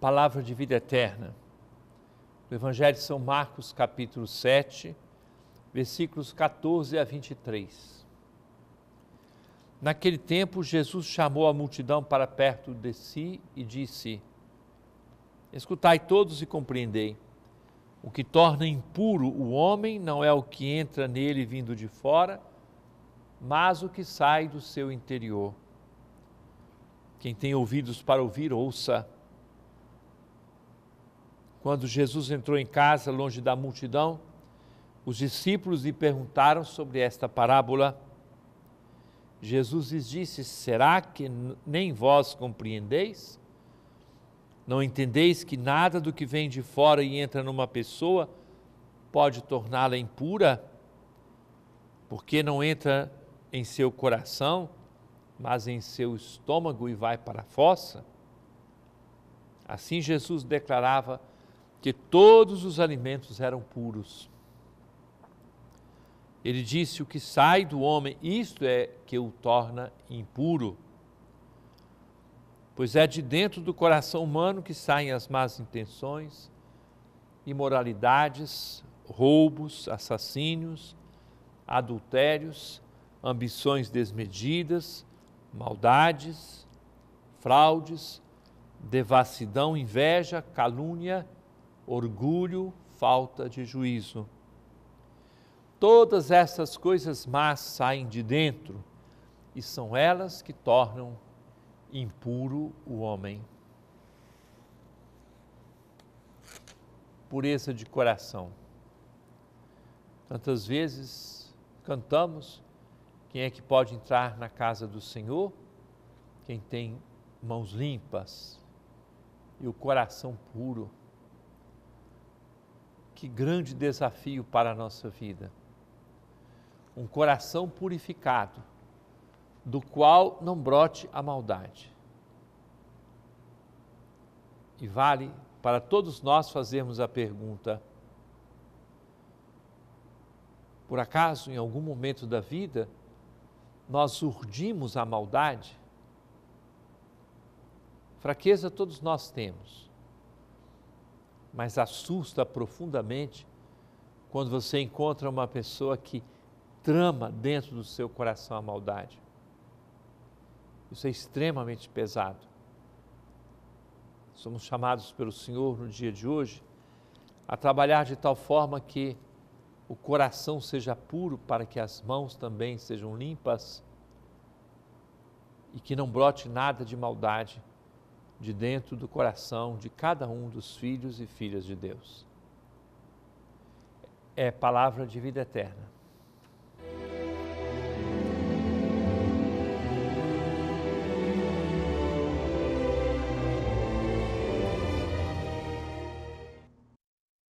palavra de vida eterna. Do Evangelho de São Marcos, capítulo 7, versículos 14 a 23. Naquele tempo, Jesus chamou a multidão para perto de si e disse: Escutai todos e compreendei. O que torna impuro o homem não é o que entra nele vindo de fora, mas o que sai do seu interior. Quem tem ouvidos para ouvir, ouça. Quando Jesus entrou em casa, longe da multidão, os discípulos lhe perguntaram sobre esta parábola. Jesus lhes disse: Será que nem vós compreendeis? Não entendeis que nada do que vem de fora e entra numa pessoa pode torná-la impura? Porque não entra em seu coração, mas em seu estômago e vai para a fossa? Assim Jesus declarava que todos os alimentos eram puros. Ele disse: O que sai do homem, isto é que o torna impuro. Pois é de dentro do coração humano que saem as más intenções, imoralidades, roubos, assassínios, adultérios, ambições desmedidas, maldades, fraudes, devassidão, inveja, calúnia, orgulho, falta de juízo. Todas essas coisas más saem de dentro e são elas que tornam impuro o homem. Pureza de coração. Tantas vezes cantamos: quem é que pode entrar na casa do Senhor? Quem tem mãos limpas e o coração puro. Que grande desafio para a nossa vida. Um coração purificado, do qual não brote a maldade. E vale para todos nós fazermos a pergunta: por acaso, em algum momento da vida, nós urdimos a maldade? Fraqueza todos nós temos mas assusta profundamente quando você encontra uma pessoa que trama dentro do seu coração a maldade. Isso é extremamente pesado. Somos chamados pelo Senhor no dia de hoje a trabalhar de tal forma que o coração seja puro para que as mãos também sejam limpas e que não brote nada de maldade de dentro do coração de cada um dos filhos e filhas de Deus. É palavra de vida eterna.